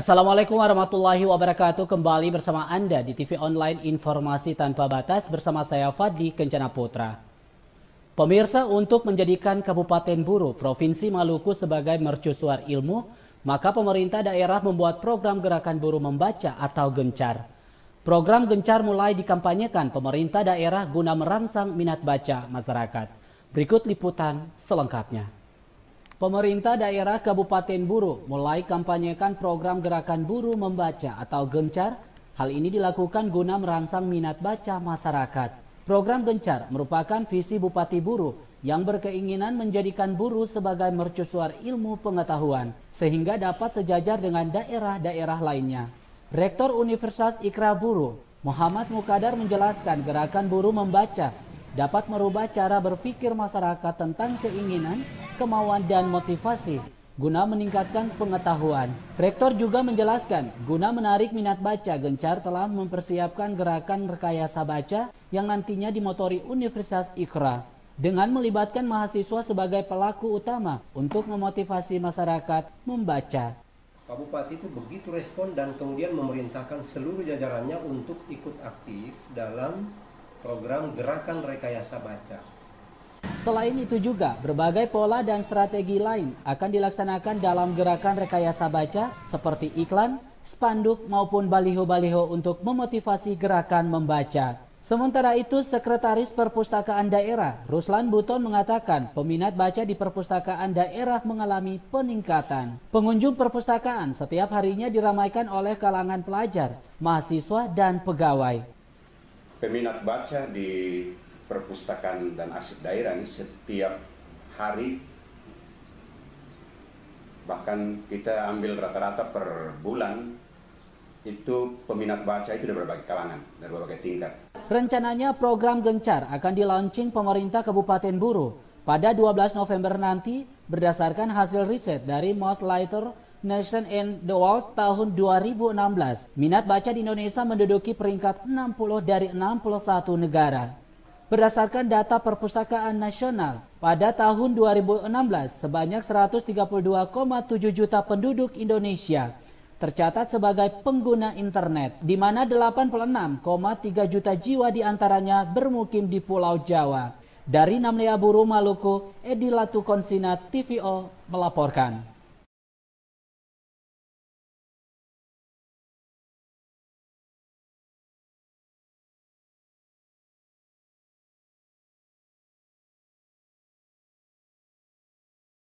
Assalamualaikum warahmatullahi wabarakatuh. Kembali bersama Anda di TV online Informasi Tanpa Batas bersama saya Fadli Kencana Putra. Pemirsa, untuk menjadikan Kabupaten Buru, Provinsi Maluku sebagai mercusuar ilmu, maka pemerintah daerah membuat program gerakan buru membaca atau gencar. Program gencar mulai dikampanyekan pemerintah daerah guna merangsang minat baca masyarakat. Berikut liputan selengkapnya. Pemerintah daerah Kabupaten Buru mulai kampanyekan program gerakan Buru Membaca atau Gencar. Hal ini dilakukan guna merangsang minat baca masyarakat. Program Gencar merupakan visi Bupati Buru yang berkeinginan menjadikan Buru sebagai mercusuar ilmu pengetahuan sehingga dapat sejajar dengan daerah-daerah lainnya. Rektor Universitas Ikra Buru, Muhammad Mukadar menjelaskan gerakan Buru Membaca dapat merubah cara berpikir masyarakat tentang keinginan kemauan dan motivasi guna meningkatkan pengetahuan. Rektor juga menjelaskan, guna menarik minat baca, Gencar telah mempersiapkan gerakan rekayasa baca yang nantinya dimotori Universitas Ikra dengan melibatkan mahasiswa sebagai pelaku utama untuk memotivasi masyarakat membaca. Pak Bupati itu begitu respon dan kemudian memerintahkan seluruh jajarannya untuk ikut aktif dalam program gerakan rekayasa baca Selain itu juga, berbagai pola dan strategi lain akan dilaksanakan dalam gerakan rekayasa baca seperti iklan, spanduk maupun baliho-baliho untuk memotivasi gerakan membaca. Sementara itu, Sekretaris Perpustakaan Daerah Ruslan Buton mengatakan peminat baca di perpustakaan daerah mengalami peningkatan. Pengunjung perpustakaan setiap harinya diramaikan oleh kalangan pelajar, mahasiswa, dan pegawai. Peminat baca di perpustakaan dan arsip daerah ini setiap hari bahkan kita ambil rata-rata per bulan itu peminat baca itu dari berbagai kalangan, dari berbagai tingkat. Rencananya program Gencar akan dilaunching pemerintah Kabupaten Buru pada 12 November nanti berdasarkan hasil riset dari Most Lighter Nation in the World tahun 2016. Minat baca di Indonesia menduduki peringkat 60 dari 61 negara. Berdasarkan data Perpustakaan Nasional, pada tahun 2016 sebanyak 132,7 juta penduduk Indonesia tercatat sebagai pengguna internet, di mana 86,3 juta jiwa diantaranya bermukim di Pulau Jawa. Dari Namlea Buru Maluku, Edi Latukonsina TVO melaporkan.